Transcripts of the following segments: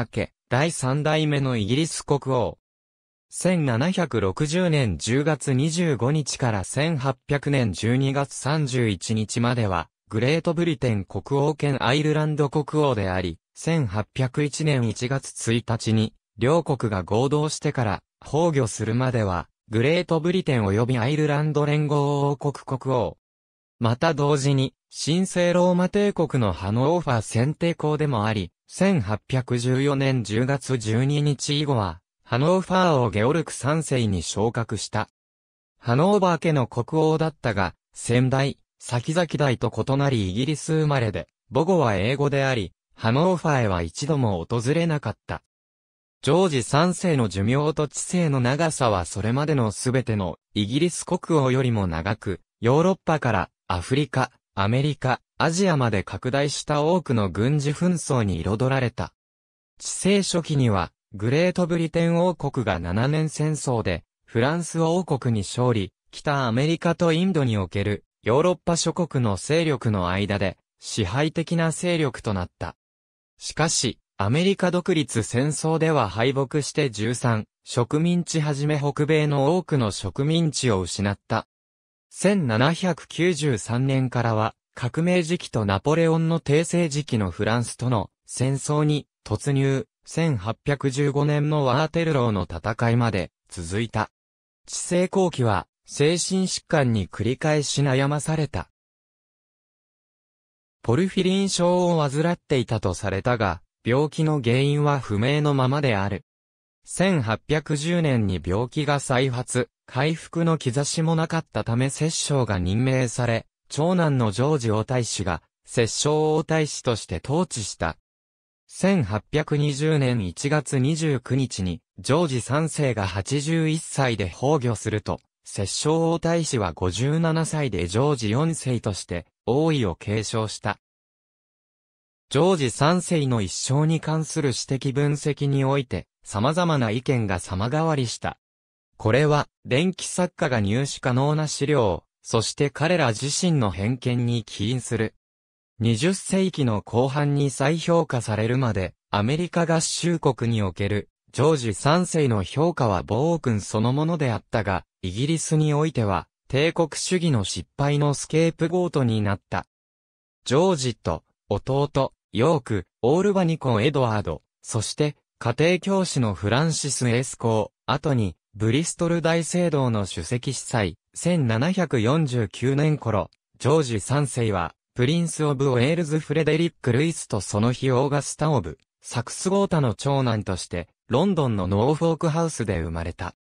明け、第三代目のイギリス国王。1760年10月25日から1800年12月31日までは、グレートブリテン国王兼アイルランド国王であり、1801年1月1日に、両国が合同してから、崩御するまでは、グレートブリテン及びアイルランド連合王国国王。また同時に、神聖ローマ帝国のハノーファー選定校でもあり、1814年10月12日以後は、ハノーファーをゲオルク3世に昇格した。ハノーバー家の国王だったが、先代、先々代と異なりイギリス生まれで、母語は英語であり、ハノーファーへは一度も訪れなかった。ジョージ3世の寿命と知性の長さはそれまでのすべてのイギリス国王よりも長く、ヨーロッパからアフリカ、アメリカ、アジアまで拡大した多くの軍事紛争に彩られた。治世初期には、グレートブリテン王国が7年戦争で、フランス王国に勝利、北アメリカとインドにおける、ヨーロッパ諸国の勢力の間で、支配的な勢力となった。しかし、アメリカ独立戦争では敗北して13、植民地はじめ北米の多くの植民地を失った。1793年からは、革命時期とナポレオンの帝政時期のフランスとの戦争に突入、1815年のワーテルローの戦いまで続いた。治世後期は精神疾患に繰り返し悩まされた。ポルフィリン症を患っていたとされたが、病気の原因は不明のままである。1810年に病気が再発、回復の兆しもなかったため摂政が任命され、長男のジョージ王太子が、摂政王太子として統治した。1820年1月29日に、ジョージ3世が81歳で崩御すると、摂政王太子は57歳でジョージ4世として、王位を継承した。ジョージ3世の一生に関する指摘分析において、様々な意見が様変わりした。これは、電気作家が入手可能な資料を、そして彼ら自身の偏見に起因する。20世紀の後半に再評価されるまで、アメリカ合衆国における、ジョージ3世の評価はボー君そのものであったが、イギリスにおいては、帝国主義の失敗のスケープゴートになった。ジョージと、弟、ヨーク、オールバニコン・エドワード、そして、家庭教師のフランシス・エスコー、後に、ブリストル大聖堂の首席司祭、1749年頃、ジョージ3世は、プリンス・オブ・ウェールズ・フレデリック・ルイスとその日オーガスタ・オブ、サクスゴータの長男として、ロンドンのノーフォークハウスで生まれた。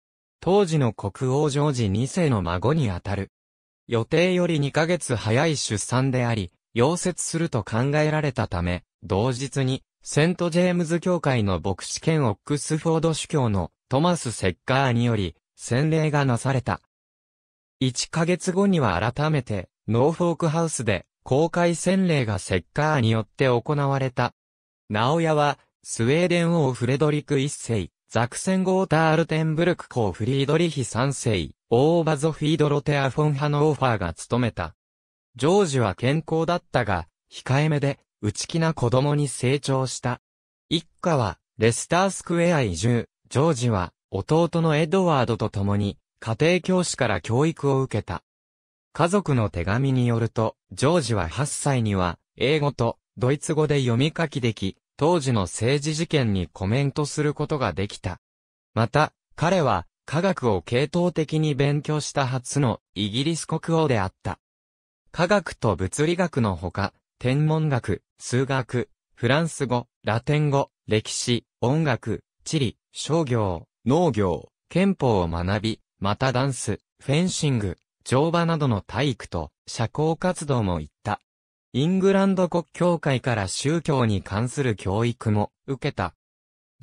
当時の国王ジョージ2世の孫にあたる。予定より2ヶ月早い出産であり、溶接すると考えられたため、同日に、セント・ジェームズ教会の牧師兼オックスフォード主教のトマス・セッカーにより、洗礼がなされた。1ヶ月後には改めて、ノーフォークハウスで、公開洗礼がセッカーによって行われた。オヤは、スウェーデン王フレドリク一世、ザクセンゴータールテンブルク公フリードリヒ三世、オーバゾフィードロテア・フォン・ハノーファーが務めた。ジョージは健康だったが、控えめで、内気な子供に成長した。一家は、レスタースクエア移住、ジョージは、弟のエドワードと共に、家庭教師から教育を受けた。家族の手紙によると、ジョージは8歳には、英語とドイツ語で読み書きでき、当時の政治事件にコメントすることができた。また、彼は、科学を系統的に勉強した初のイギリス国王であった。科学と物理学のほか、天文学、数学、フランス語、ラテン語、歴史、音楽、地理、商業、農業、憲法を学び、またダンス、フェンシング、乗馬などの体育と社交活動も行った。イングランド国教会から宗教に関する教育も受けた。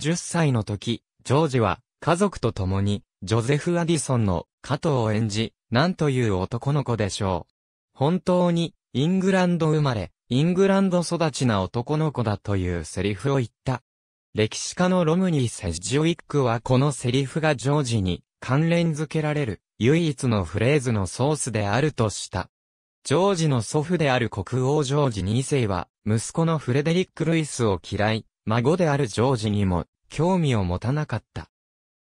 10歳の時、ジョージは家族と共にジョゼフ・アディソンの加藤を演じ、なんという男の子でしょう。本当にイングランド生まれ、イングランド育ちな男の子だというセリフを言った。歴史家のロムニー・セジウィックはこのセリフがジョージに関連付けられる唯一のフレーズのソースであるとした。ジョージの祖父である国王ジョージ2世は、息子のフレデリック・ルイスを嫌い、孫であるジョージにも、興味を持たなかった。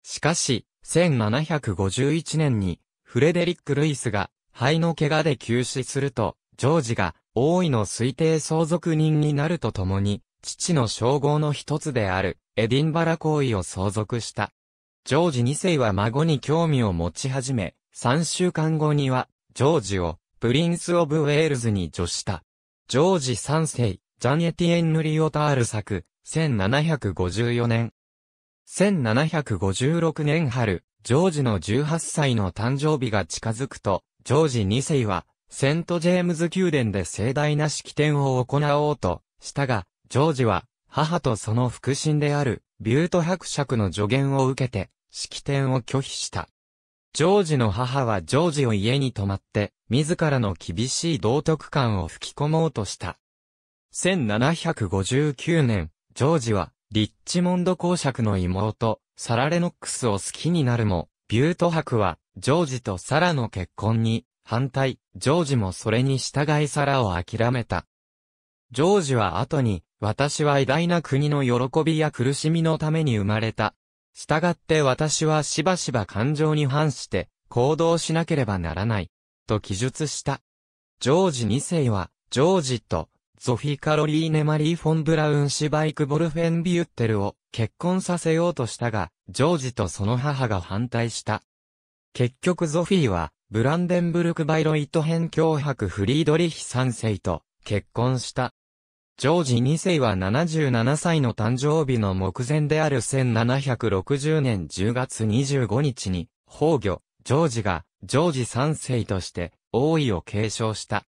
しかし、1751年に、フレデリック・ルイスが、肺の怪我で急死すると、ジョージが、王位の推定相続人になるとともに、父の称号の一つである、エディンバラ行為を相続した。ジョージ2世は孫に興味を持ち始め、3週間後には、ジョージを、プリンス・オブ・ウェールズに助した。ジョージ3世、ジャンエティエンヌ・リオタール作、1754年。1756年春、ジョージの18歳の誕生日が近づくと、ジョージ2世は、セント・ジェームズ宮殿で盛大な式典を行おうとしたが、ジョージは、母とその腹心である、ビュート伯爵の助言を受けて、式典を拒否した。ジョージの母はジョージを家に泊まって、自らの厳しい道徳観を吹き込もうとした。1759年、ジョージは、リッチモンド公爵の妹、サラ・レノックスを好きになるも、ビュート博は、ジョージとサラの結婚に、反対、ジョージもそれに従いサラを諦めた。ジョージは後に、私は偉大な国の喜びや苦しみのために生まれた、従って私はしばしば感情に反して行動しなければならない、と記述した。ジョージ2世は、ジョージと、ゾフィカロリーネ・マリー・フォン・ブラウン・シバイク・ボルフェン・ビュッテルを結婚させようとしたが、ジョージとその母が反対した。結局ゾフィーは、ブランデンブルク・バイロイト編脅迫フリードリヒ3世と結婚した。ジョージ2世は77歳の誕生日の目前である1760年10月25日に、宝魚、ジョージが、ジョージ3世として、王位を継承した。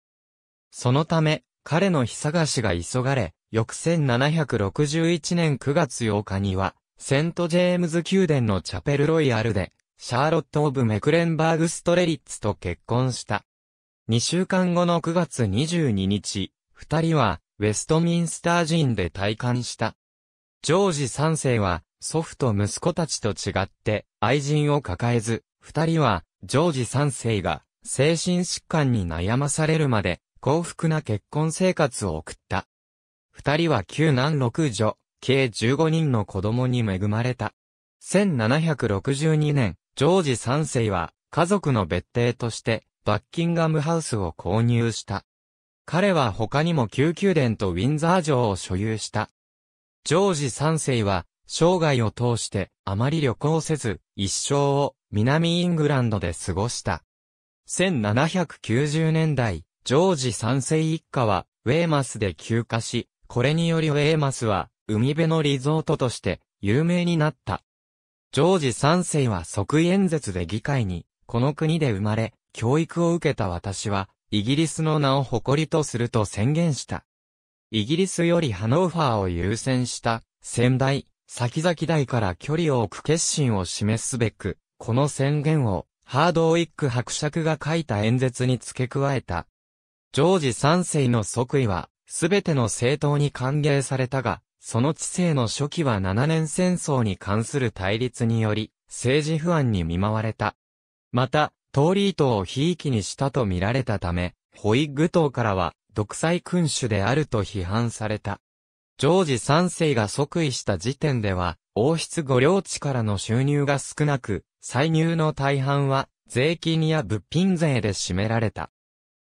そのため、彼の日探しが急がれ、翌1761年9月8日には、セント・ジェームズ宮殿のチャペル・ロイヤルで、シャーロット・オブ・メクレンバーグ・ストレリッツと結婚した。2週間後の9月22日、二人は、ウェストミンスター寺院で退官した。ジョージ3世は、祖父と息子たちと違って、愛人を抱えず、二人は、ジョージ3世が、精神疾患に悩まされるまで、幸福な結婚生活を送った。二人は九男六女、計15人の子供に恵まれた。1762年、ジョージ3世は、家族の別邸として、バッキンガムハウスを購入した。彼は他にも救宮殿とウィンザー城を所有した。ジョージ3世は、生涯を通してあまり旅行せず、一生を南イングランドで過ごした。1790年代、ジョージ3世一家は、ウェーマスで休暇し、これによりウェーマスは、海辺のリゾートとして、有名になった。ジョージ3世は即位演説で議会に、この国で生まれ、教育を受けた私は、イギリスの名を誇りとすると宣言した。イギリスよりハノーファーを優先した、先代、先々代から距離を置く決心を示すべく、この宣言を、ハードウィック伯爵が書いた演説に付け加えた。ジョージ三世の即位は、すべての政党に歓迎されたが、その知性の初期は7年戦争に関する対立により、政治不安に見舞われた。また、トーリー島をひいきにしたと見られたため、ホイッグ島からは、独裁君主であると批判された。ジョージ3世が即位した時点では、王室御領地からの収入が少なく、歳入の大半は、税金や物品税で占められた。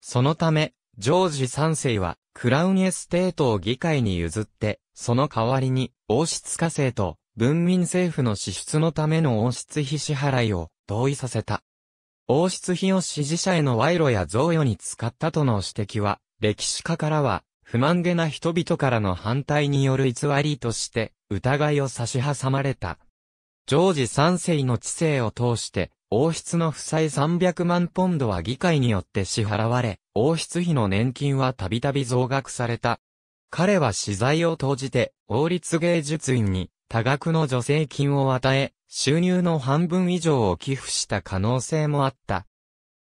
そのため、ジョージ3世は、クラウンエステートを議会に譲って、その代わりに、王室課税と、文民政府の支出のための王室費支払いを同意させた。王室費を支持者への賄賂や贈与に使ったとの指摘は、歴史家からは、不満げな人々からの反対による偽りとして、疑いを差し挟まれた。ジョージ3世の知性を通して、王室の負債300万ポンドは議会によって支払われ、王室費の年金はたびたび増額された。彼は資材を投じて、王立芸術院に多額の助成金を与え、収入の半分以上を寄付した可能性もあった。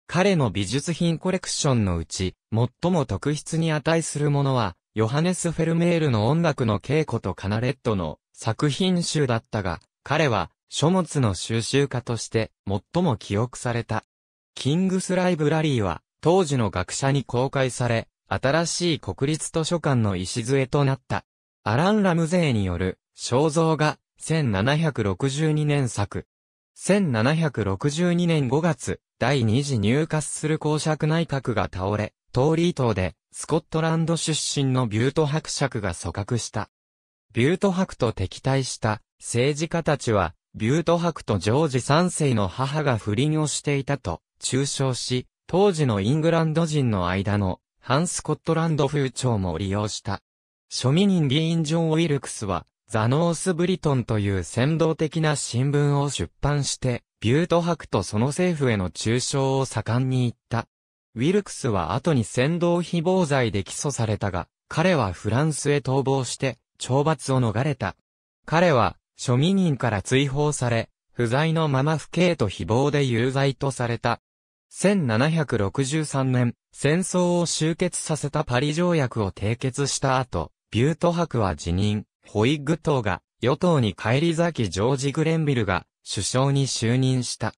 彼の美術品コレクションのうち、最も特筆に値するものは、ヨハネス・フェルメールの音楽の稽古とカナレットの作品集だったが、彼は書物の収集家として最も記憶された。キングスライブラリーは当時の学者に公開され、新しい国立図書館の礎となった。アラン・ラムゼーによる肖像画、1762年作。1762年5月、第二次入ュする公爵内閣が倒れ、トーリー島で、スコットランド出身のビュート伯爵が組閣した。ビュート伯と敵対した政治家たちは、ビュート伯とジョージ3世の母が不倫をしていたと、中傷し、当時のイングランド人の間の、反スコットランド風潮も利用した。庶民議員ジョン・ウィルクスは、ザノース・ブリトンという先導的な新聞を出版して、ビュート博とその政府への中傷を盛んに言った。ウィルクスは後に先導誹謗罪で起訴されたが、彼はフランスへ逃亡して、懲罰を逃れた。彼は、庶民人から追放され、不在のまま不敬と誹謗で有罪とされた。1763年、戦争を終結させたパリ条約を締結した後、ビュート博は辞任。ホイッグ党が、与党に返り咲きジョージ・グレンビルが、首相に就任した。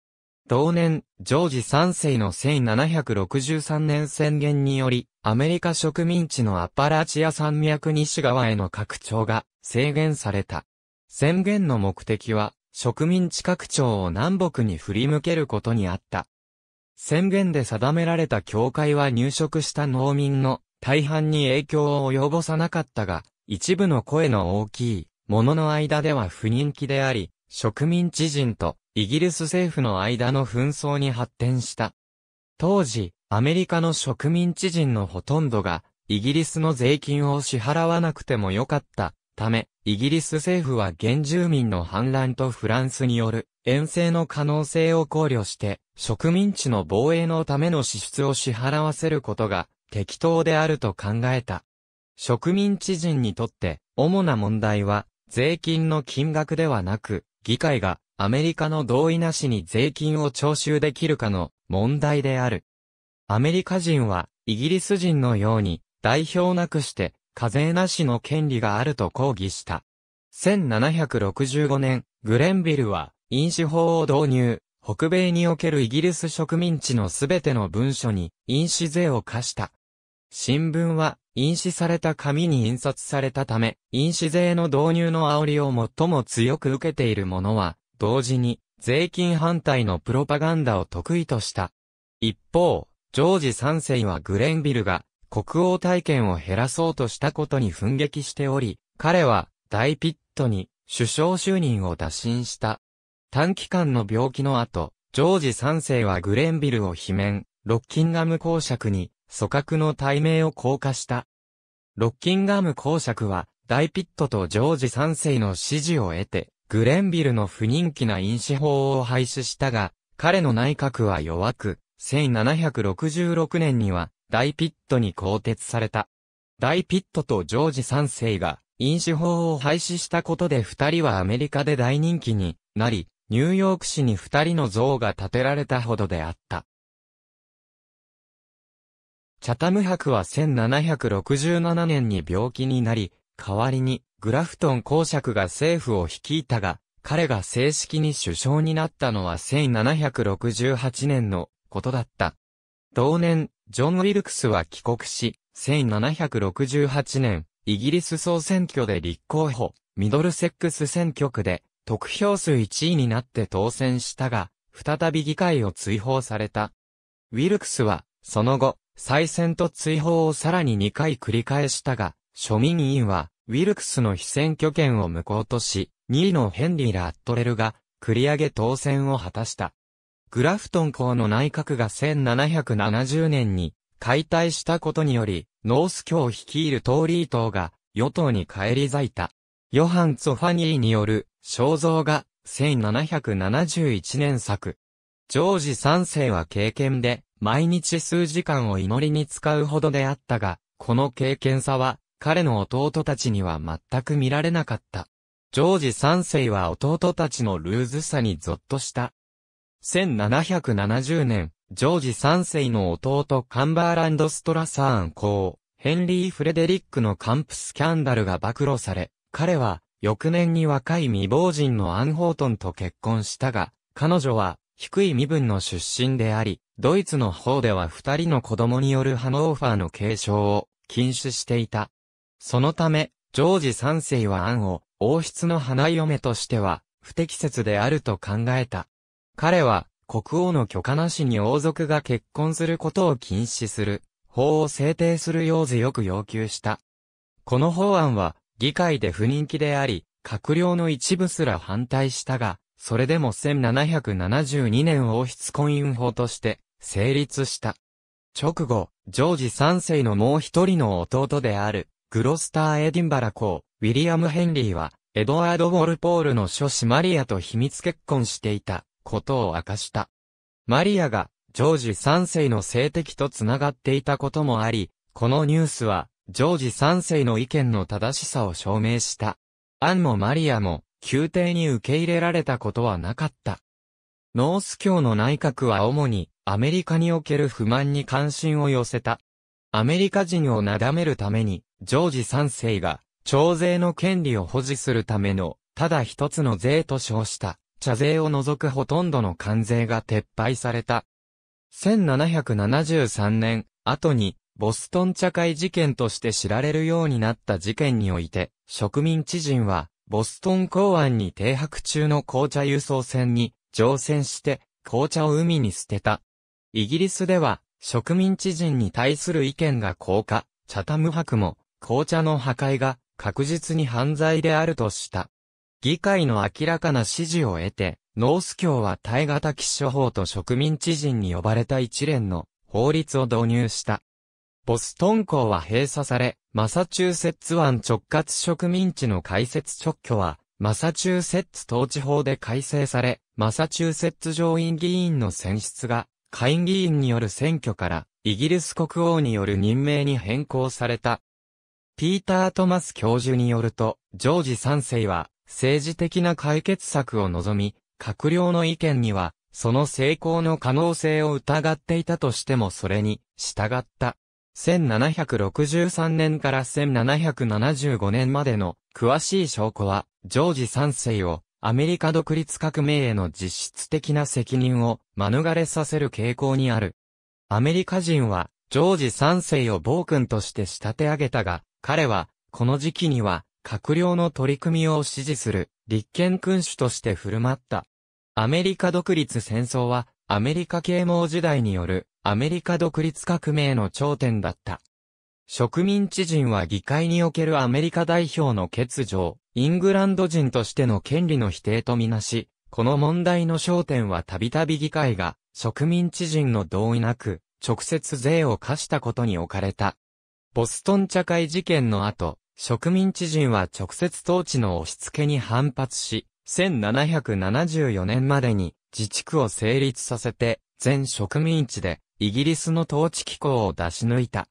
同年、ジョージ3世の1763年宣言により、アメリカ植民地のアパラチア山脈西側への拡張が制限された。宣言の目的は、植民地拡張を南北に振り向けることにあった。宣言で定められた教会は入植した農民の大半に影響を及ぼさなかったが、一部の声の大きい、ものの間では不人気であり、植民地人とイギリス政府の間の紛争に発展した。当時、アメリカの植民地人のほとんどが、イギリスの税金を支払わなくてもよかった。ため、イギリス政府は原住民の反乱とフランスによる遠征の可能性を考慮して、植民地の防衛のための支出を支払わせることが適当であると考えた。植民地人にとって主な問題は税金の金額ではなく、議会がアメリカの同意なしに税金を徴収できるかの問題である。アメリカ人はイギリス人のように代表なくして課税なしの権利があると抗議した。1765年、グレンビルは飲酒法を導入、北米におけるイギリス植民地のすべての文書に飲酒税を課した。新聞は、印紙された紙に印刷されたため、印紙税の導入の煽りを最も強く受けているものは、同時に、税金反対のプロパガンダを得意とした。一方、ジョージ3世はグレンビルが、国王体験を減らそうとしたことに奮撃しており、彼は、大ピットに、首相就任を打診した。短期間の病気の後、ジョージ3世はグレンビルを罷免、ロッキンガム公爵に組閣の体名を硬化した。ロッキンガム公爵は、大ピットとジョージ3世の支持を得て、グレンビルの不人気な飲酒法を廃止したが、彼の内閣は弱く、1766年には、大ピットに更迭された。大ピットとジョージ3世が、飲酒法を廃止したことで二人はアメリカで大人気になり、ニューヨーク市に二人の像が建てられたほどであった。チャタム博は1767年に病気になり、代わりにグラフトン公爵が政府を率いたが、彼が正式に首相になったのは1768年のことだった。同年、ジョン・ウィルクスは帰国し、1768年、イギリス総選挙で立候補、ミドルセックス選挙区で、得票数1位になって当選したが、再び議会を追放された。ウィルクスは、その後、再選と追放をさらに2回繰り返したが、庶民委員は、ウィルクスの非選挙権を無効とし、2位のヘンリー・ラットレルが、繰り上げ当選を果たした。グラフトン校の内閣が1770年に解体したことにより、ノース教を率いるトーリー党が与党に返り咲いた。ヨハン・ツファニーによる肖像が1771年作。ジョージ3世は経験で毎日数時間を祈りに使うほどであったが、この経験さは、彼の弟たちには全く見られなかった。ジョージ三世は弟たちのルーズさにゾッとした。1770年、ジョージ三世の弟カンバーランド・ストラサーン公、ヘンリー・フレデリックのカンプスキャンダルが暴露され、彼は、翌年に若い未亡人のアン・ホートンと結婚したが、彼女は、低い身分の出身であり、ドイツの方では二人の子供によるハノーファーの継承を禁止していた。そのため、ジョージ三世はアンを王室の花嫁としては不適切であると考えた。彼は国王の許可なしに王族が結婚することを禁止する法を制定するよう強く要求した。この法案は議会で不人気であり、閣僚の一部すら反対したが、それでも1772年王室婚姻法として成立した。直後、ジョージ3世のもう一人の弟である、グロスター・エディンバラ公、ウィリアム・ヘンリーは、エドワード・ウォルポールの諸子マリアと秘密結婚していたことを明かした。マリアが、ジョージ3世の性的と繋がっていたこともあり、このニュースは、ジョージ3世の意見の正しさを証明した。アンもマリアも、宮廷に受け入れられたことはなかった。ノース教の内閣は主にアメリカにおける不満に関心を寄せた。アメリカ人をなだめるために、ジョージ3世が、徴税の権利を保持するための、ただ一つの税と称した、茶税を除くほとんどの関税が撤廃された。1773年、後に、ボストン茶会事件として知られるようになった事件において、植民地人は、ボストン港湾に停泊中の紅茶輸送船に乗船して紅茶を海に捨てた。イギリスでは植民地人に対する意見が高下、チャタム博も紅茶の破壊が確実に犯罪であるとした。議会の明らかな支持を得て、ノース教は耐型騎処法と植民地人に呼ばれた一連の法律を導入した。ボストン港は閉鎖され、マサチューセッツ湾直轄植民地の開設直挙は、マサチューセッツ統治法で改正され、マサチューセッツ上院議員の選出が、下院議員による選挙から、イギリス国王による任命に変更された。ピーター・トマス教授によると、ジョージ3世は、政治的な解決策を望み、閣僚の意見には、その成功の可能性を疑っていたとしてもそれに、従った。1763年から1775年までの詳しい証拠は、ジョージ3世をアメリカ独立革命への実質的な責任を免れさせる傾向にある。アメリカ人は、ジョージ3世を暴君として仕立て上げたが、彼は、この時期には、閣僚の取り組みを支持する、立憲君主として振る舞った。アメリカ独立戦争は、アメリカ啓蒙時代によるアメリカ独立革命の頂点だった。植民地人は議会におけるアメリカ代表の欠如、イングランド人としての権利の否定とみなし、この問題の焦点はたびたび議会が植民地人の同意なく直接税を課したことに置かれた。ボストン茶会事件の後、植民地人は直接統治の押し付けに反発し、1774年までに自治区を成立させて、全植民地でイギリスの統治機構を出し抜いた。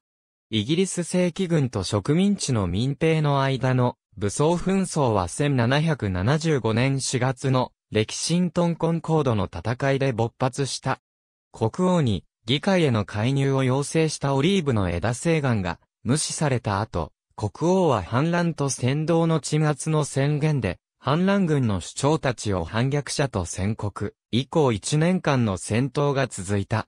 イギリス正規軍と植民地の民兵の間の武装紛争は1775年4月のレキシントンコンコードの戦いで勃発した。国王に議会への介入を要請したオリーブの枝西岸が無視された後、国王は反乱と扇動の鎮圧の宣言で、反乱軍の主張たちを反逆者と宣告、以降1年間の戦闘が続いた。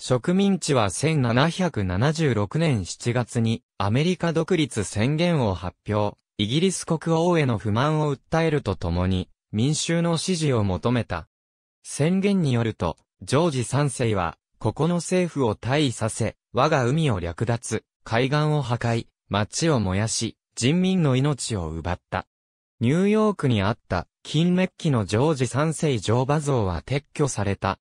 植民地は1776年7月にアメリカ独立宣言を発表、イギリス国王への不満を訴えるとともに民衆の支持を求めた。宣言によると、ジョージ3世は、ここの政府を退位させ、我が海を略奪、海岸を破壊、町を燃やし、人民の命を奪った。ニューヨークにあった、金メッキのジョージ3世乗馬像は撤去された。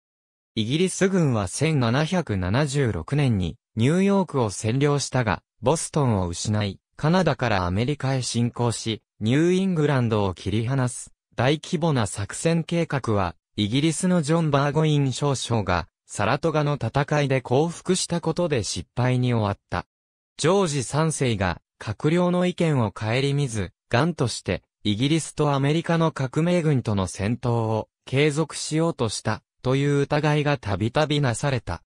イギリス軍は1776年にニューヨークを占領したが、ボストンを失い、カナダからアメリカへ侵攻し、ニューイングランドを切り離す大規模な作戦計画は、イギリスのジョン・バーゴイン少将が、サラトガの戦いで降伏したことで失敗に終わった。ジョージ3世が、閣僚の意見を顧みず、ガンとして、イギリスとアメリカの革命軍との戦闘を継続しようとしたという疑いがたびたびなされた。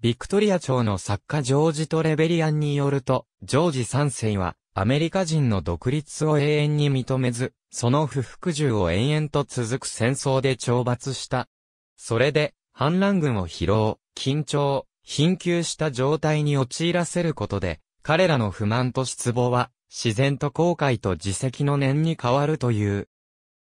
ビクトリア朝の作家ジョージ・トレベリアンによると、ジョージ3世は、アメリカ人の独立を永遠に認めず、その不服従を延々と続く戦争で懲罰した。それで、反乱軍を疲労、緊張、貧窮した状態に陥らせることで、彼らの不満と失望は、自然と後悔と自責の念に変わるという。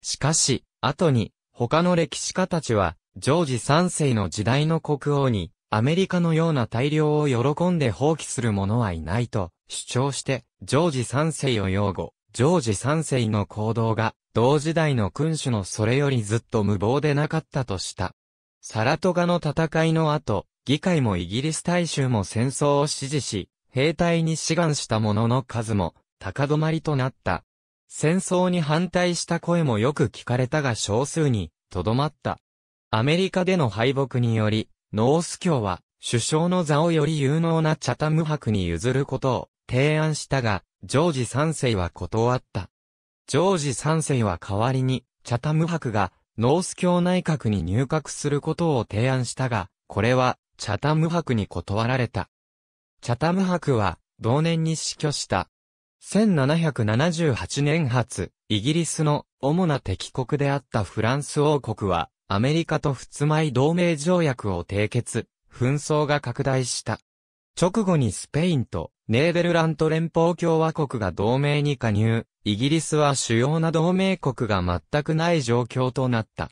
しかし、後に、他の歴史家たちは、ジョージ3世の時代の国王に、アメリカのような大量を喜んで放棄する者はいないと主張して、ジョージ3世を擁護、ジョージ3世の行動が、同時代の君主のそれよりずっと無謀でなかったとした。サラトガの戦いの後、議会もイギリス大衆も戦争を支持し、兵隊に志願した者の数も高止まりとなった。戦争に反対した声もよく聞かれたが少数にとどまった。アメリカでの敗北により、ノース教は、首相の座をより有能なチャタム博に譲ることを提案したが、ジョージ3世は断った。ジョージ3世は代わりに、チャタム博が、ノース教内閣に入閣することを提案したが、これは、チャタム博に断られた。チャタム博は、同年に死去した。1778年発、イギリスの主な敵国であったフランス王国は、アメリカと仏米同盟条約を締結、紛争が拡大した。直後にスペインとネーベルラント連邦共和国が同盟に加入、イギリスは主要な同盟国が全くない状況となった。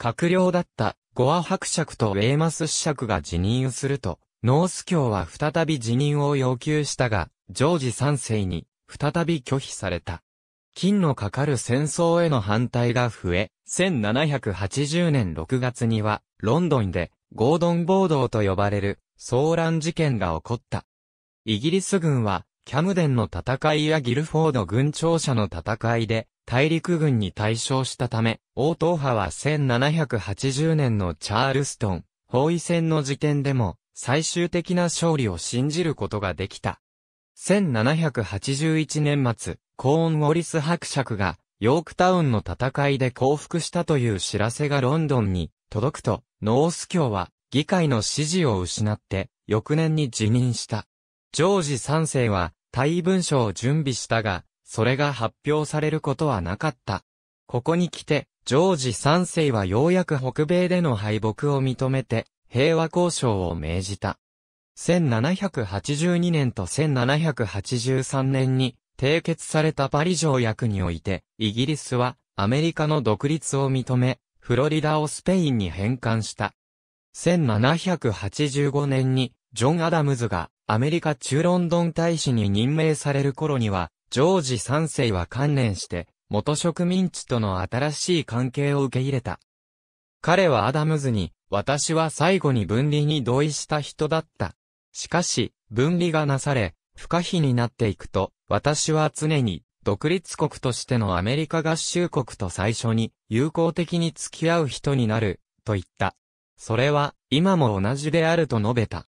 閣僚だったゴア伯爵とウェーマス子爵が辞任すると、ノース教は再び辞任を要求したが、ジョージ3世に再び拒否された。金のかかる戦争への反対が増え、1780年6月には、ロンドンで、ゴードン暴動と呼ばれる、騒乱事件が起こった。イギリス軍は、キャムデンの戦いやギルフォード軍庁舎の戦いで、大陸軍に対象したため、王党派は1780年のチャールストン、包囲戦の時点でも、最終的な勝利を信じることができた。1781年末、コーンウォリス伯爵が、ヨークタウンの戦いで降伏したという知らせがロンドンに届くと、ノース教は議会の支持を失って、翌年に辞任した。ジョージ3世は、位文書を準備したが、それが発表されることはなかった。ここに来て、ジョージ3世はようやく北米での敗北を認めて、平和交渉を命じた。1782年と1783年に、締結されたパリ条約において、イギリスはアメリカの独立を認め、フロリダをスペインに返還した。1785年に、ジョン・アダムズがアメリカ中ロンドン大使に任命される頃には、ジョージ3世は観念して、元植民地との新しい関係を受け入れた。彼はアダムズに、私は最後に分離に同意した人だった。しかし、分離がなされ、不可避になっていくと、私は常に独立国としてのアメリカ合衆国と最初に友好的に付き合う人になる、と言った。それは今も同じであると述べた。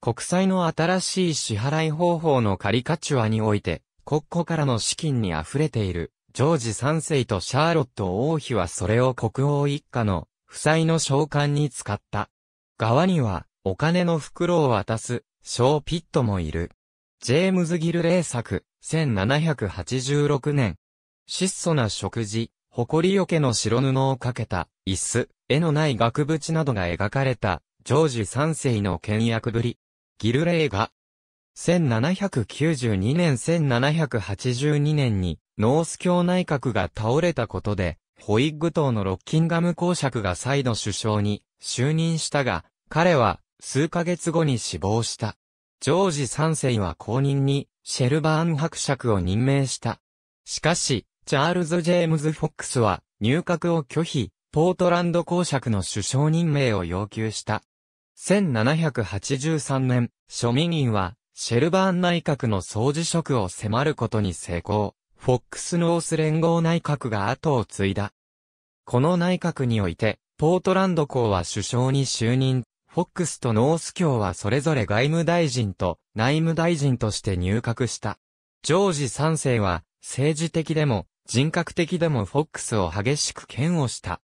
国債の新しい支払い方法のカリカチュアにおいて、国庫からの資金に溢れている、ジョージ3世とシャーロット王妃はそれを国王一家の、負債の召喚に使った。側には、お金の袋を渡す、小ピットもいる。ジェームズ・ギルレイ作、1786年。質素な食事、誇りよけの白布をかけた、椅子、絵のない額縁などが描かれた、ジョージ三世の倹約ぶり。ギルレイが、1792年1782年に、ノース教内閣が倒れたことで、ホイッグ党のロッキンガム公爵が再度首相に就任したが、彼は数ヶ月後に死亡した。ジョージ三世は後任に、シェルバーン伯爵を任命した。しかし、チャールズ・ジェームズ・フォックスは、入閣を拒否、ポートランド公爵の首相任命を要求した。1783年、庶民院は、シェルバーン内閣の総辞職を迫ることに成功。フォックスノース連合内閣が後を継いだ。この内閣において、ポートランド公は首相に就任フォックスとノース教はそれぞれ外務大臣と内務大臣として入閣した。ジョージ3世は政治的でも人格的でもフォックスを激しく嫌悪した。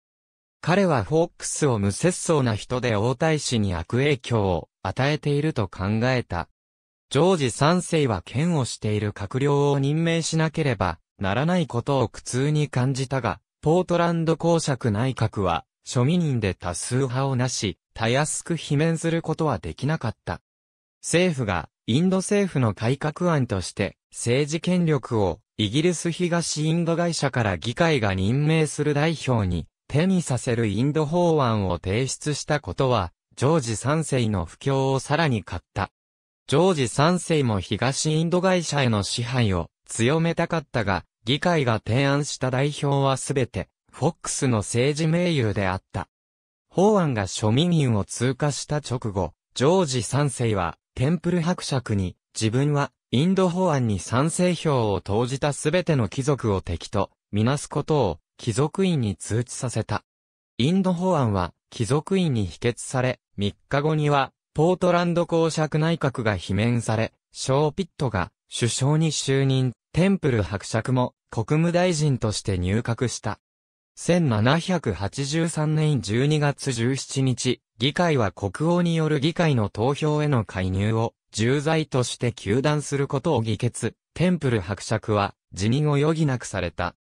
彼はフォックスを無節操な人で王太子に悪影響を与えていると考えた。ジョージ3世は嫌悪している閣僚を任命しなければならないことを苦痛に感じたが、ポートランド公爵内閣は庶民人で多数派をなし、たやすく罷免することはできなかった。政府が、インド政府の改革案として、政治権力を、イギリス東インド会社から議会が任命する代表に、手にさせるインド法案を提出したことは、ジョージ3世の不況をさらに買った。ジョージ3世も東インド会社への支配を強めたかったが、議会が提案した代表はすべて、フォックスの政治盟友であった。法案が庶民院を通過した直後、ジョージ三世は、テンプル伯爵に、自分は、インド法案に賛成票を投じたすべての貴族を敵と、みなすことを、貴族院に通知させた。インド法案は、貴族院に否決され、3日後には、ポートランド公爵内閣が罷免され、ショーピットが、首相に就任、テンプル伯爵も、国務大臣として入閣した。1783年12月17日、議会は国王による議会の投票への介入を重罪として求断することを議決、テンプル伯爵は辞任を余儀なくされた。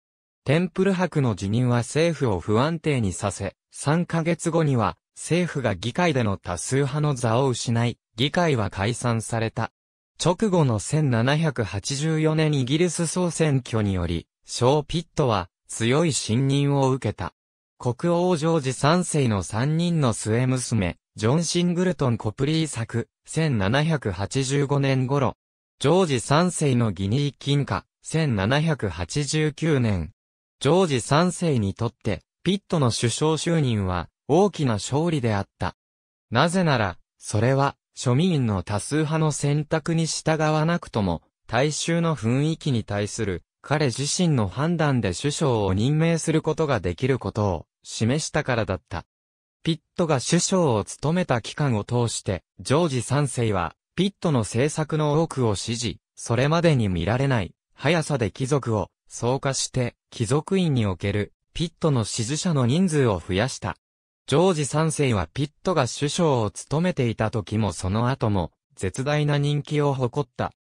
テンプル伯の辞任は政府を不安定にさせ、3ヶ月後には政府が議会での多数派の座を失い、議会は解散された。直後の1784年イギリス総選挙により、ショー・ピットは強い信任を受けた。国王ジョージ3世の3人の末娘、ジョン・シングルトン・コプリー作、1785年頃、ジョージ3世のギニー金貨、1789年。ジョージ3世にとって、ピットの首相就任は大きな勝利であった。なぜなら、それは庶民の多数派の選択に従わなくとも、大衆の雰囲気に対する彼自身の判断で首相を任命することができることを示したからだった。ピットが首相を務めた期間を通して、ジョージ3世は、ピットの政策の多くを支持、それまでに見られない、速さで貴族を、総化して、貴族院における、ピットの支持者の人数を増やした。ジョージ3世はピットが首相を務めていた時もその後も、絶大な人気を誇った。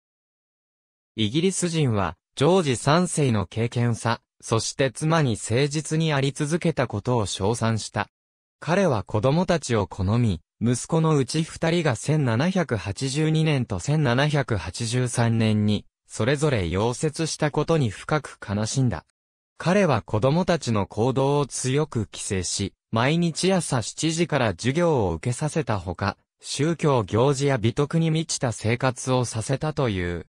イギリス人は、ジョージ三世の経験さ、そして妻に誠実にあり続けたことを称賛した。彼は子供たちを好み、息子のうち二人が1782年と1783年に、それぞれ溶接したことに深く悲しんだ。彼は子供たちの行動を強く規制し、毎日朝7時から授業を受けさせたほか、宗教行事や美徳に満ちた生活をさせたという。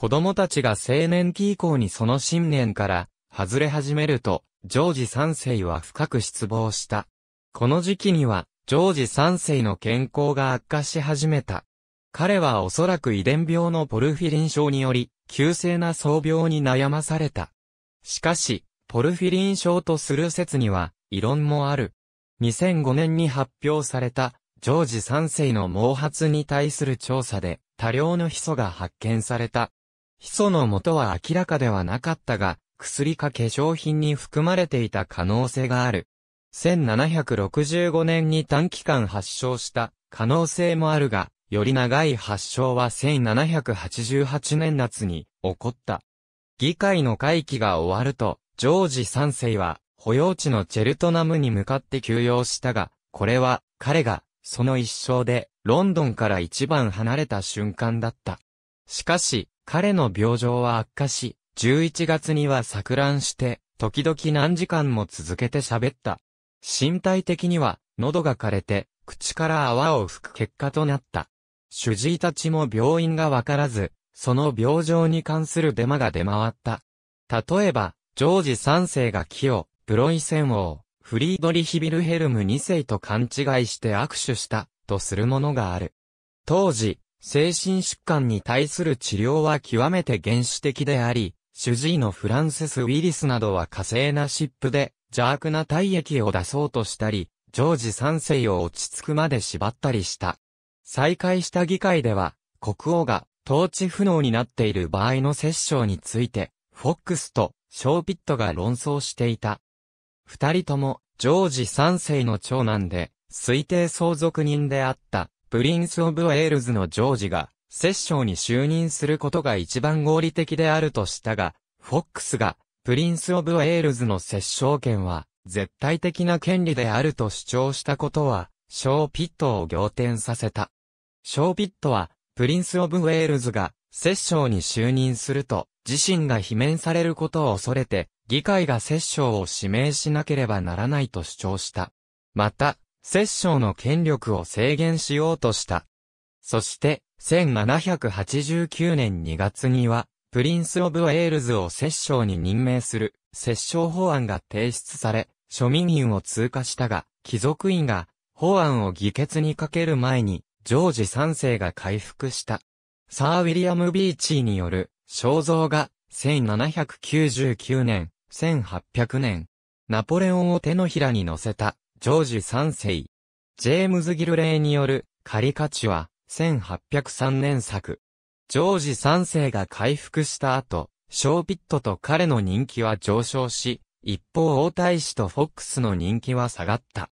子供たちが青年期以降にその信念から外れ始めると、ジョージ3世は深く失望した。この時期には、ジョージ3世の健康が悪化し始めた。彼はおそらく遺伝病のポルフィリン症により、急性な創病に悩まされた。しかし、ポルフィリン症とする説には、異論もある。2005年に発表された、ジョージ3世の毛髪に対する調査で、多量のヒ素が発見された。ヒ素の元は明らかではなかったが、薬か化粧品に含まれていた可能性がある。1765年に短期間発症した可能性もあるが、より長い発症は1788年夏に起こった。議会の会期が終わると、ジョージ3世は保養地のチェルトナムに向かって休養したが、これは彼がその一生でロンドンから一番離れた瞬間だった。しかし、彼の病状は悪化し、11月には錯乱して、時々何時間も続けて喋った。身体的には、喉が枯れて、口から泡を吹く結果となった。主治医たちも病院がわからず、その病状に関するデマが出回った。例えば、ジョージ3世が木を、プロイセン王、フリードリヒ・ビルヘルム2世と勘違いして握手した、とするものがある。当時、精神疾患に対する治療は極めて原始的であり、主治医のフランセス・ウィリスなどは火星な湿布で邪悪な体液を出そうとしたり、ジョージ三世を落ち着くまで縛ったりした。再開した議会では、国王が統治不能になっている場合の殺傷について、フォックスとショーピットが論争していた。二人とも、ジョージ三世の長男で、推定相続人であった、プリンス・オブ・ウェールズのジョージが、摂政に就任することが一番合理的であるとしたが、フォックスが、プリンス・オブ・ウェールズの摂政権は、絶対的な権利であると主張したことは、ショー・ピットを仰天させた。ショー・ピットは、プリンス・オブ・ウェールズが、摂政に就任すると、自身が罷免されることを恐れて、議会が摂政を指名しなければならないと主張した。また、摂政の権力を制限しようとした。そして、1789年2月には、プリンス・オブ・ウェールズを摂政に任命する、摂政法案が提出され、庶民院を通過したが、貴族院が、法案を議決にかける前に、ジョージ3世が回復した。サー・ウィリアム・ビーチーによる、肖像が、1799年、1800年、ナポレオンを手のひらに乗せた、ジョージ3世。ジェームズ・ギルレイによる、カリカチュア、1803年作。ジョージ3世が回復した後、ショーピットと彼の人気は上昇し、一方王太子とフォックスの人気は下がった。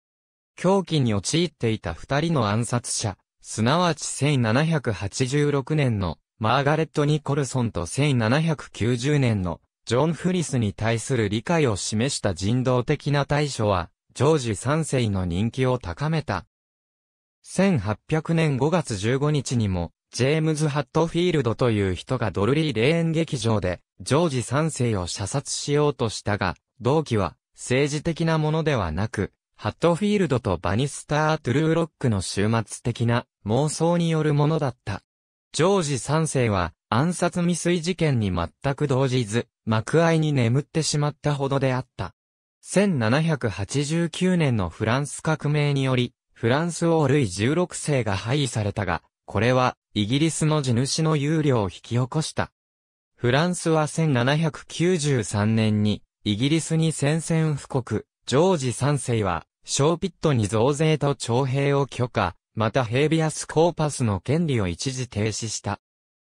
狂気に陥っていた二人の暗殺者、すなわち1786年のマーガレット・ニコルソンと1790年のジョン・フリスに対する理解を示した人道的な対処は、ジョージ三世の人気を高めた。1800年5月15日にも、ジェームズ・ハットフィールドという人がドルリー霊園劇場で、ジョージ三世を射殺しようとしたが、動機は政治的なものではなく、ハットフィールドとバニスター・トゥルーロックの終末的な妄想によるものだった。ジョージ三世は暗殺未遂事件に全く動じず、幕愛に眠ってしまったほどであった。1789年のフランス革命により、フランス王ルイ16世が廃位されたが、これは、イギリスの地主の有料を引き起こした。フランスは1793年に、イギリスに宣戦布告、ジョージ3世は、ショーピットに増税と徴兵を許可、またヘービアスコーパスの権利を一時停止した。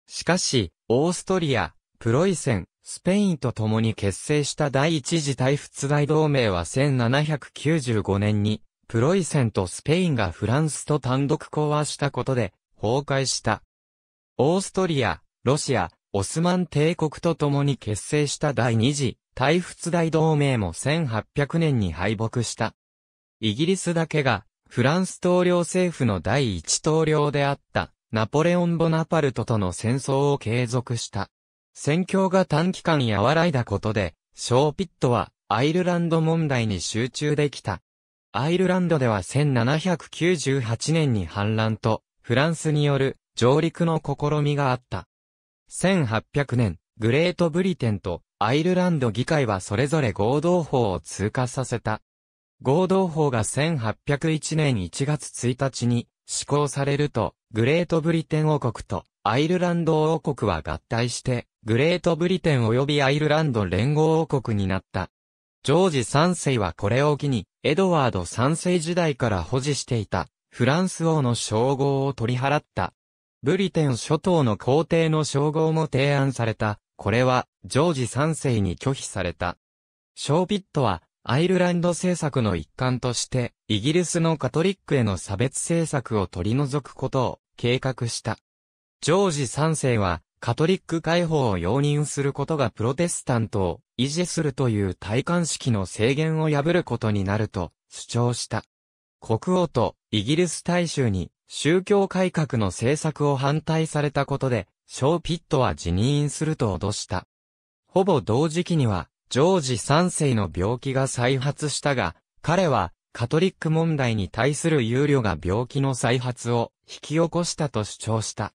しかし、オーストリア、プロイセン、スペインと共に結成した第一次大仏大同盟は1795年に、プロイセンとスペインがフランスと単独講和したことで、崩壊した。オーストリア、ロシア、オスマン帝国と共に結成した第二次、大仏大同盟も1800年に敗北した。イギリスだけが、フランス統領政府の第一統領であった、ナポレオン・ボナパルトとの戦争を継続した。戦況が短期間和らいだことで、ショーピットはアイルランド問題に集中できた。アイルランドでは1798年に反乱と、フランスによる上陸の試みがあった。1800年、グレートブリテンとアイルランド議会はそれぞれ合同法を通過させた。合同法が1801年1月1日に施行されると、グレートブリテン王国とアイルランド王国は合体して、グレートブリテン及びアイルランド連合王国になった。ジョージ3世はこれを機に、エドワード3世時代から保持していた、フランス王の称号を取り払った。ブリテン諸島の皇帝の称号も提案された。これは、ジョージ3世に拒否された。ショーピットは、アイルランド政策の一環として、イギリスのカトリックへの差別政策を取り除くことを計画した。ジョージ3世は、カトリック解放を容認することがプロテスタントを維持するという戴冠式の制限を破ることになると主張した。国王とイギリス大衆に宗教改革の政策を反対されたことで、ショーピットは辞任すると脅した。ほぼ同時期には、ジョージ3世の病気が再発したが、彼はカトリック問題に対する憂慮が病気の再発を引き起こしたと主張した。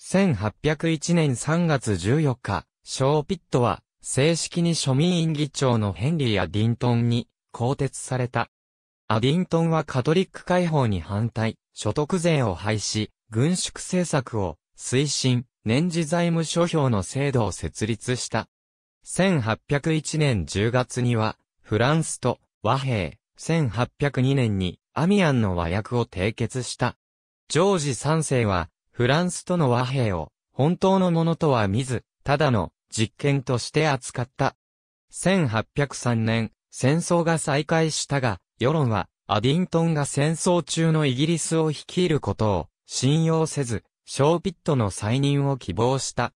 1801年3月14日、ショーピットは、正式に庶民院議長のヘンリー・アディントンに、更迭された。アディントンはカトリック解放に反対、所得税を廃止、軍縮政策を推進、年次財務諸表の制度を設立した。1801年10月には、フランスと和平、1802年にアミアンの和訳を締結した。ジョージ3世は、フランスとの和平を、本当のものとは見ず、ただの実験として扱った。1803年、戦争が再開したが、世論は、アディントンが戦争中のイギリスを率いることを信用せず、ショーピットの再任を希望した。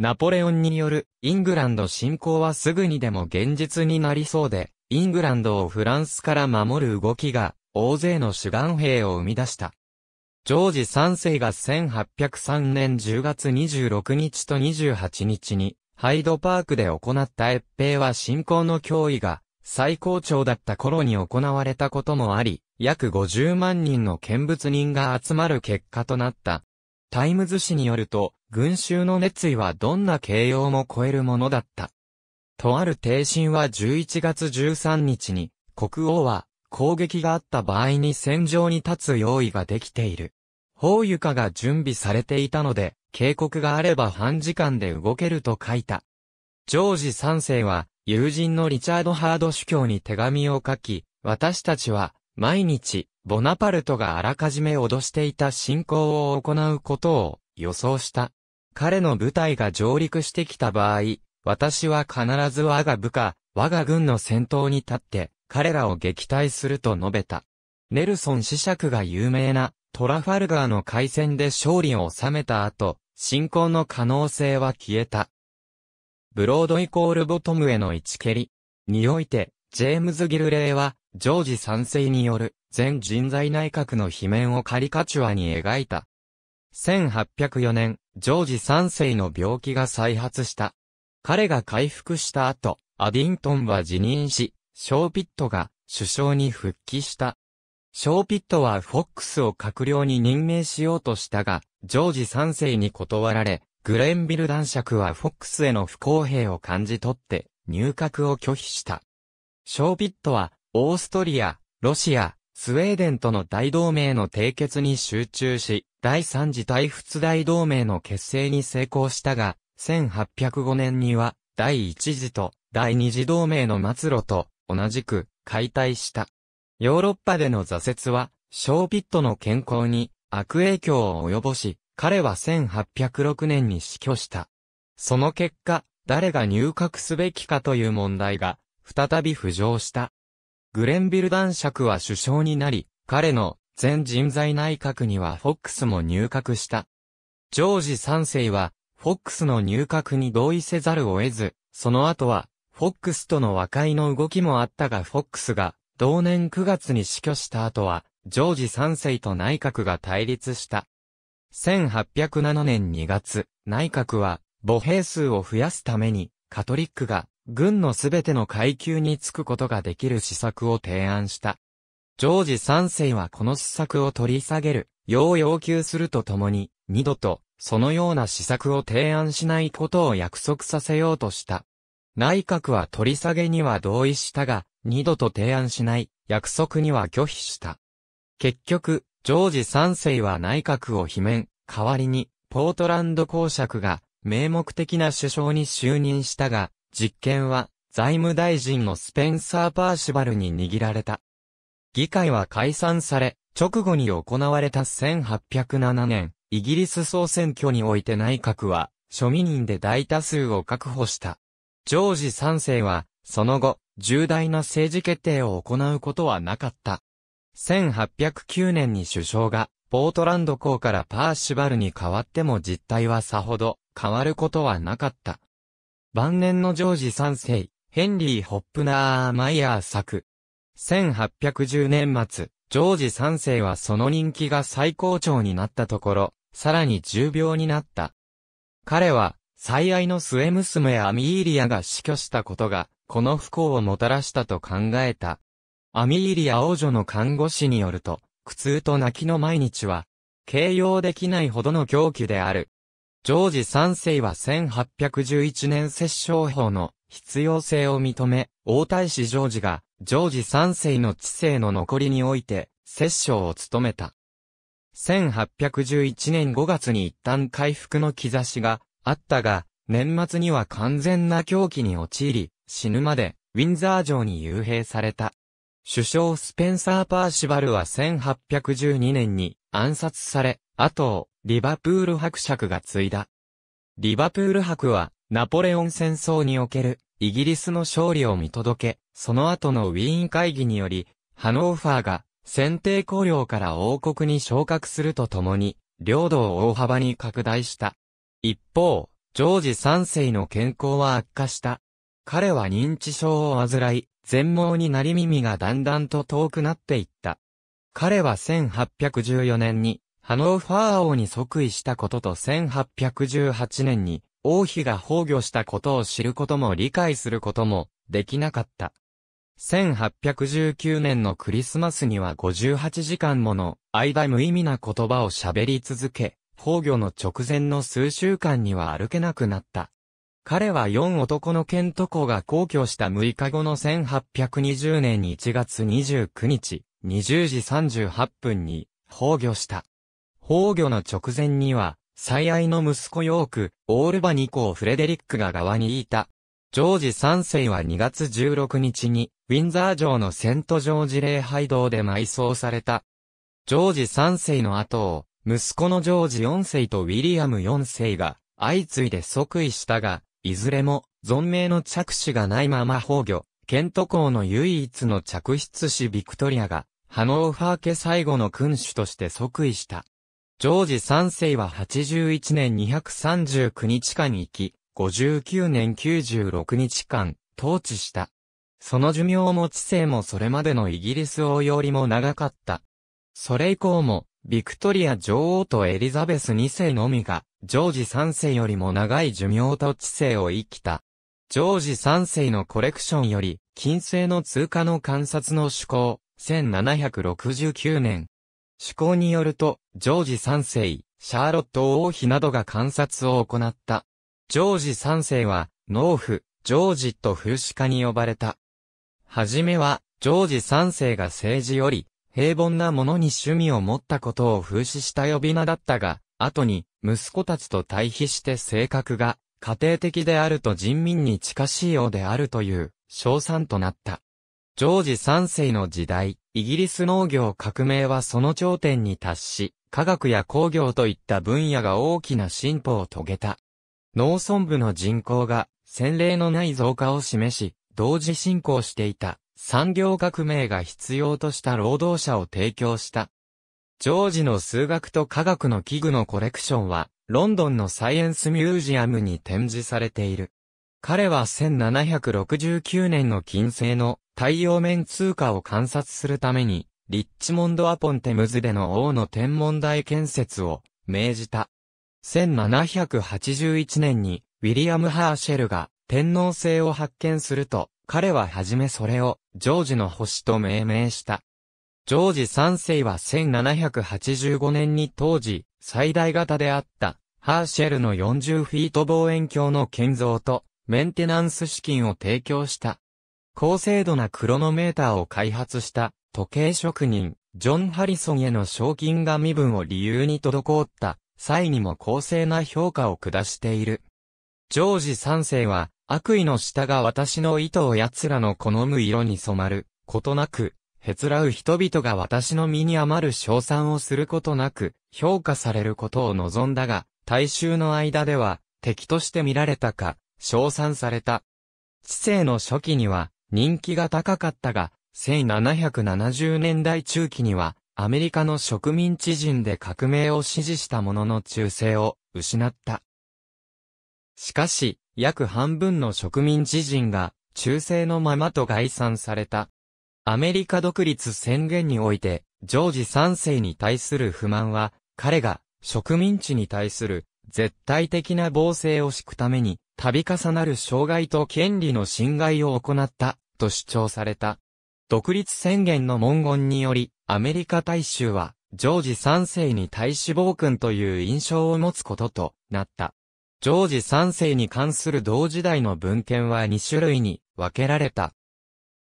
ナポレオンによるイングランド侵攻はすぐにでも現実になりそうで、イングランドをフランスから守る動きが、大勢の主眼兵を生み出した。ジョージ3世が1803年10月26日と28日に、ハイドパークで行った越兵は信仰の脅威が最高潮だった頃に行われたこともあり、約50万人の見物人が集まる結果となった。タイムズ紙によると、群衆の熱意はどんな形容も超えるものだった。とある帝神は11月13日に、国王は攻撃があった場合に戦場に立つ用意ができている。砲床が準備されていたので、警告があれば半時間で動けると書いた。ジョージ3世は、友人のリチャード・ハード主教に手紙を書き、私たちは、毎日、ボナパルトがあらかじめ脅していた進行を行うことを予想した。彼の部隊が上陸してきた場合、私は必ず我が部下、我が軍の先頭に立って、彼らを撃退すると述べた。ネルソン子爵が有名なトラファルガーの海戦で勝利を収めた後、進行の可能性は消えた。ブロードイコールボトムへの一蹴りにおいて、ジェームズ・ギルレイは、ジョージ三世による全人材内閣の罷免をカリカチュアに描いた。1804年、ジョージ三世の病気が再発した。彼が回復した後、アディントンは辞任し、ショーピットが首相に復帰した。ショーピットはフォックスを閣僚に任命しようとしたが、ジョージ3世に断られ、グレンビル男爵はフォックスへの不公平を感じ取って入閣を拒否した。ショーピットはオーストリア、ロシア、スウェーデンとの大同盟の締結に集中し、第三次大仏大同盟の結成に成功したが、1805年には第一次と第二次同盟の末路と同じく解体した。ヨーロッパでの挫折は、ショーピットの健康に悪影響を及ぼし、彼は1806年に死去した。その結果、誰が入閣すべきかという問題が、再び浮上した。グレンビル男爵は首相になり、彼の全人材内閣にはフォックスも入閣した。ジョージ3世は、フォックスの入閣に同意せざるを得ず、その後は、フォックスとの和解の動きもあったがフォックスが、同年9月に死去した後は、ジョージ3世と内閣が対立した。1807年2月、内閣は、母兵数を増やすために、カトリックが、軍のすべての階級につくことができる施策を提案した。ジョージ3世はこの施策を取り下げる、よう要求するとともに、二度と、そのような施策を提案しないことを約束させようとした。内閣は取り下げには同意したが、二度と提案しない、約束には拒否した。結局、ジョージ三世は内閣を罷免、代わりに、ポートランド公爵が、名目的な首相に就任したが、実権は、財務大臣のスペンサー・パーシバルに握られた。議会は解散され、直後に行われた1807年、イギリス総選挙において内閣は、庶民人で大多数を確保した。ジョージ3世は、その後、重大な政治決定を行うことはなかった。1809年に首相が、ポートランド港からパーシバルに変わっても実態はさほど変わることはなかった。晩年のジョージ3世、ヘンリー・ホップナー・マイヤー作。1810年末、ジョージ3世はその人気が最高潮になったところ、さらに重病になった。彼は、最愛の末娘アミーリアが死去したことが、この不幸をもたらしたと考えた。アミーリア王女の看護師によると、苦痛と泣きの毎日は、形容できないほどの狂気である。ジョージ三世は1811年摂政法の必要性を認め、王太子ジョージが、ジョージ三世の知性の残りにおいて、摂政を務めた。1811年5月に一旦回復の兆しがあったが、年末には完全な狂気に陥り、死ぬまで、ウィンザー城に幽閉された。首相スペンサー・パーシバルは1812年に暗殺され、後をリバプール伯爵が継いだ。リバプール伯はナポレオン戦争におけるイギリスの勝利を見届け、その後のウィーン会議により、ハノーファーが選定公領から王国に昇格するとともに、領土を大幅に拡大した。一方、ジョージ三世の健康は悪化した。彼は認知症を患い、全盲になり耳がだんだんと遠くなっていった。彼は1814年に、ハノーファー王に即位したことと1818年に、王妃が崩御したことを知ることも理解することも、できなかった。1819年のクリスマスには58時間もの間無意味な言葉を喋り続け、崩御の直前の数週間には歩けなくなった。彼は4男のケント公が皇居した6日後の1820年1月29日、20時38分に崩御した。崩御の直前には、最愛の息子ヨーク、オールバニ公フレデリックが側にいた。ジョージ3世は2月16日に、ウィンザー城のセントジョージ礼拝堂で埋葬された。ジョージ3世の後を、息子のジョージ4世とウィリアム4世が、相次いで即位したが、いずれも、存命の着手がないまま崩御、ケント公の唯一の着室子ビクトリアが、ハノーファー家最後の君主として即位した。ジョージ3世は81年239日間生き、59年96日間、統治した。その寿命も知性もそれまでのイギリス王よりも長かった。それ以降も、ビクトリア女王とエリザベス2世のみが、ジョージ3世よりも長い寿命と知性を生きた。ジョージ3世のコレクションより、金星の通過の観察の趣向、1769年。趣向によると、ジョージ3世、シャーロット王妃などが観察を行った。ジョージ3世は、農夫、ジョージと風刺家に呼ばれた。はじめは、ジョージ3世が政治より、平凡なものに趣味を持ったことを風刺した呼び名だったが、後に、息子たちと対比して性格が、家庭的であると人民に近しいようであるという、賞賛となった。ジョージ3世の時代、イギリス農業革命はその頂点に達し、科学や工業といった分野が大きな進歩を遂げた。農村部の人口が、先例のない増加を示し、同時進行していた。産業革命が必要とした労働者を提供した。ジョージの数学と科学の器具のコレクションは、ロンドンのサイエンスミュージアムに展示されている。彼は1769年の金星の太陽面通貨を観察するために、リッチモンド・アポンテムズでの王の天文台建設を命じた。1781年にウィリアム・ハーシェルが天皇制を発見すると、彼ははじめそれをジョージの星と命名した。ジョージ3世は1785年に当時、最大型であった、ハーシェルの40フィート望遠鏡の建造と、メンテナンス資金を提供した。高精度なクロノメーターを開発した、時計職人、ジョン・ハリソンへの賞金が身分を理由に滞った、際にも公正な評価を下している。ジョージ3世は、悪意の下が私の意図を奴らの好む色に染まる、ことなく、へつらう人々が私の身に余る賞賛をすることなく、評価されることを望んだが、大衆の間では、敵として見られたか、賞賛された。知性の初期には、人気が高かったが、1770年代中期には、アメリカの植民地人で革命を支持したものの忠誠を失った。しかし、約半分の植民地人が、中世のままと概算された。アメリカ独立宣言において、ジョージ3世に対する不満は、彼が植民地に対する絶対的な防制を敷くために、度重なる障害と権利の侵害を行った、と主張された。独立宣言の文言により、アメリカ大衆は、ジョージ3世に対し暴君という印象を持つこととなった。ジョージ3世に関する同時代の文献は2種類に分けられた。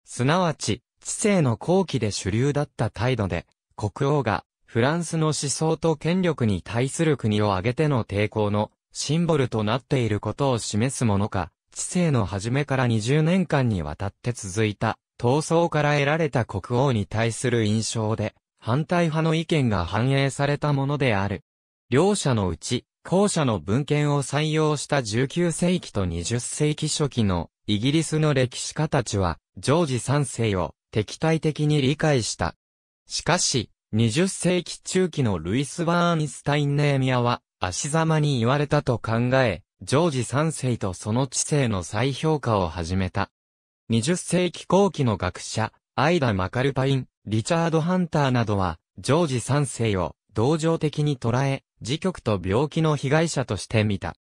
すなわち、知性の後期で主流だった態度で、国王がフランスの思想と権力に対する国を挙げての抵抗のシンボルとなっていることを示すものか、知性の初めから20年間にわたって続いた闘争から得られた国王に対する印象で、反対派の意見が反映されたものである。両者のうち、後者の文献を採用した19世紀と20世紀初期のイギリスの歴史家たちは、ジョージ3世を敵対的に理解した。しかし、20世紀中期のルイス・バーンスタイン・ネーミアは、足ざまに言われたと考え、ジョージ3世とその知性の再評価を始めた。20世紀後期の学者、アイダ・マカルパイン、リチャード・ハンターなどは、ジョージ3世を同情的に捉え、自局と病気の被害者として見た。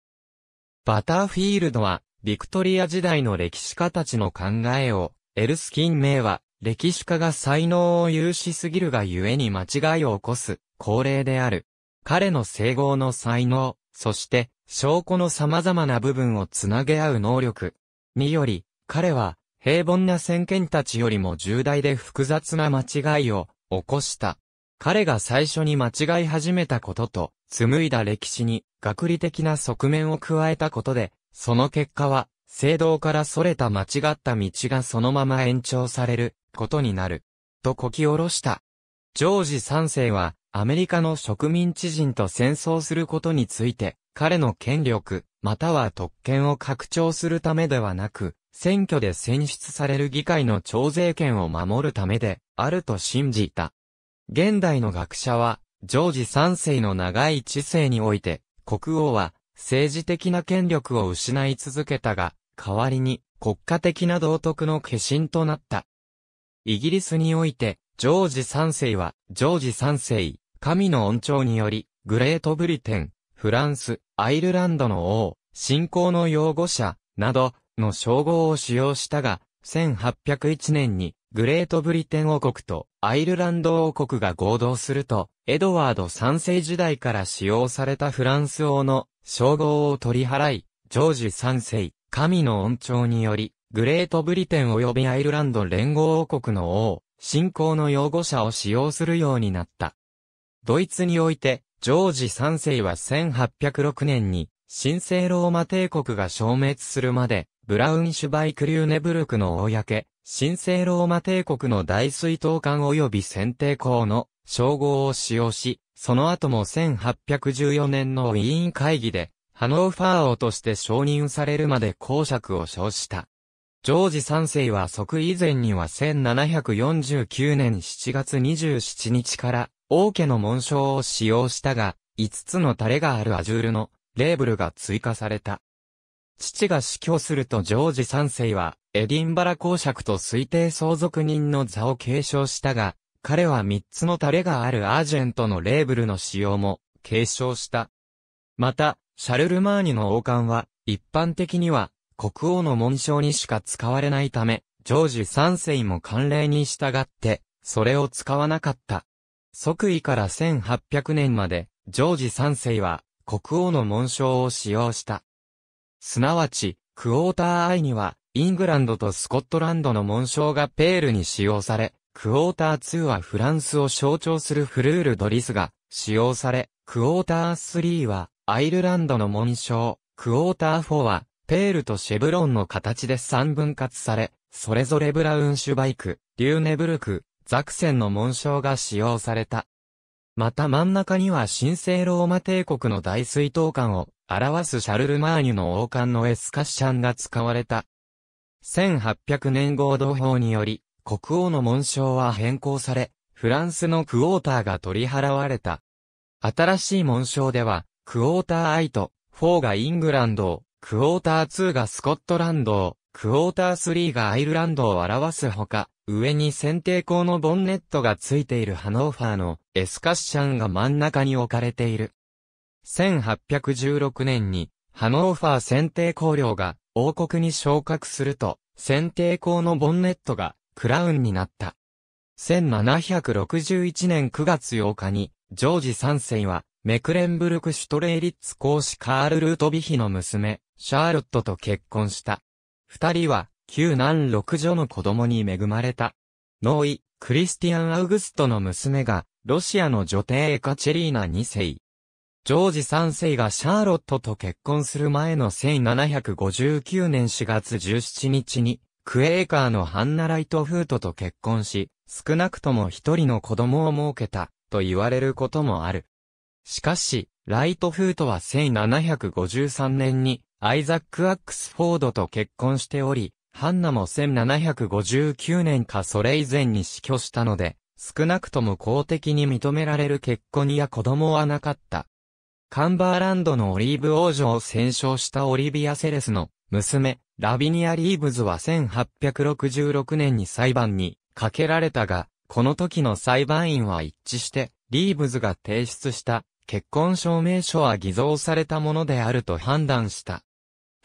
バターフィールドは、ビクトリア時代の歴史家たちの考えを、エルスキン名は、歴史家が才能を有しすぎるがゆえに間違いを起こす、恒例である。彼の整合の才能、そして、証拠の様々な部分をつなげ合う能力。により、彼は、平凡な先見たちよりも重大で複雑な間違いを、起こした。彼が最初に間違い始めたことと、紡いだ歴史に学理的な側面を加えたことで、その結果は、制度から逸れた間違った道がそのまま延長されることになる。とこき下ろした。ジョージ3世は、アメリカの植民地人と戦争することについて、彼の権力、または特権を拡張するためではなく、選挙で選出される議会の徴税権を守るためで、あると信じた。現代の学者は、ジョージ3世の長い知性において、国王は政治的な権力を失い続けたが、代わりに国家的な道徳の化身となった。イギリスにおいて、ジョージ3世は、ジョージ3世、神の恩寵により、グレートブリテン、フランス、アイルランドの王、信仰の擁護者、など、の称号を使用したが、1801年に、グレートブリテン王国と、アイルランド王国が合同すると、エドワード3世時代から使用されたフランス王の称号を取り払い、ジョージ3世、神の恩寵により、グレートブリテン及びアイルランド連合王国の王、信仰の擁護者を使用するようになった。ドイツにおいて、ジョージ3世は1806年に、神聖ローマ帝国が消滅するまで、ブラウンシュバイクリューネブルクの公、神聖ローマ帝国の大水頭艦及び選定校の称号を使用し、その後も1814年のウィーン会議で、ハノーファー王として承認されるまで公爵を称した。ジョージ3世は即以前には1749年7月27日から王家の紋章を使用したが、5つの垂れがあるアジュールのレーブルが追加された。父が死去するとジョージ3世は、エディンバラ公爵と推定相続人の座を継承したが、彼は3つのタレがあるアージェントのレーブルの使用も継承した。また、シャルルマーニの王冠は、一般的には、国王の紋章にしか使われないため、ジョージ3世も慣例に従って、それを使わなかった。即位から1800年まで、ジョージ3世は、国王の紋章を使用した。すなわち、クォーター I には、イングランドとスコットランドの紋章がペールに使用され、クォーター2はフランスを象徴するフルールドリスが使用され、クォーター3はアイルランドの紋章、クォーター4はペールとシェブロンの形で3分割され、それぞれブラウンシュバイク、リューネブルク、ザクセンの紋章が使用された。また真ん中には神聖ローマ帝国の大水筒館を表すシャルルマーニュの王冠のエスカッシャンが使われた。1800年合同法により、国王の紋章は変更され、フランスのクォーターが取り払われた。新しい紋章では、クォーターアイと、4がイングランドを、クォーターーがスコットランドを、クォーターーがアイルランドを表すほか、上に選定校のボンネットがついているハノーファーのエスカッシャンが真ん中に置かれている。1816年に、ハノーファー選定校領が王国に昇格すると、選定校のボンネットがクラウンになった。1761年9月8日に、ジョージ3世は、メクレンブルク・シュトレーリッツ公使カール・ルートビヒの娘、シャーロットと結婚した。二人は、旧男六女の子供に恵まれた。ノーイ、クリスティアン・アウグストの娘が、ロシアの女帝エカチェリーナ2世。ジョージ3世がシャーロットと結婚する前の1759年4月17日に、クエーカーのハンナ・ライトフートと結婚し、少なくとも一人の子供を設けた、と言われることもある。しかし、ライトフートは1753年に、アイザック・アックスフォードと結婚しており、ハンナも1759年かそれ以前に死去したので、少なくとも公的に認められる結婚や子供はなかった。カンバーランドのオリーブ王女を戦勝したオリビア・セレスの娘、ラビニア・リーブズは1866年に裁判にかけられたが、この時の裁判員は一致して、リーブズが提出した結婚証明書は偽造されたものであると判断した。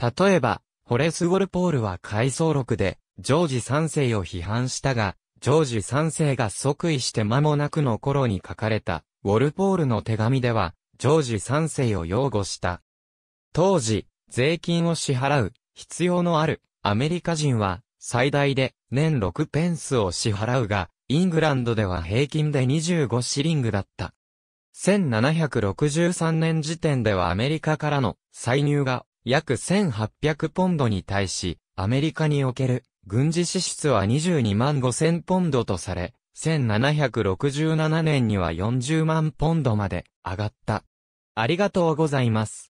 例えば、ホレス・ウォルポールは回想録で、ジョージ3世を批判したが、ジョージ3世が即位して間もなくの頃に書かれた、ウォルポールの手紙では、ジョージ3世を擁護した。当時、税金を支払う必要のあるアメリカ人は最大で年6ペンスを支払うが、イングランドでは平均で25シリングだった。1763年時点ではアメリカからの歳入が約1800ポンドに対し、アメリカにおける軍事支出は22万5000ポンドとされ、1767年には40万ポンドまで上がった。ありがとうございます。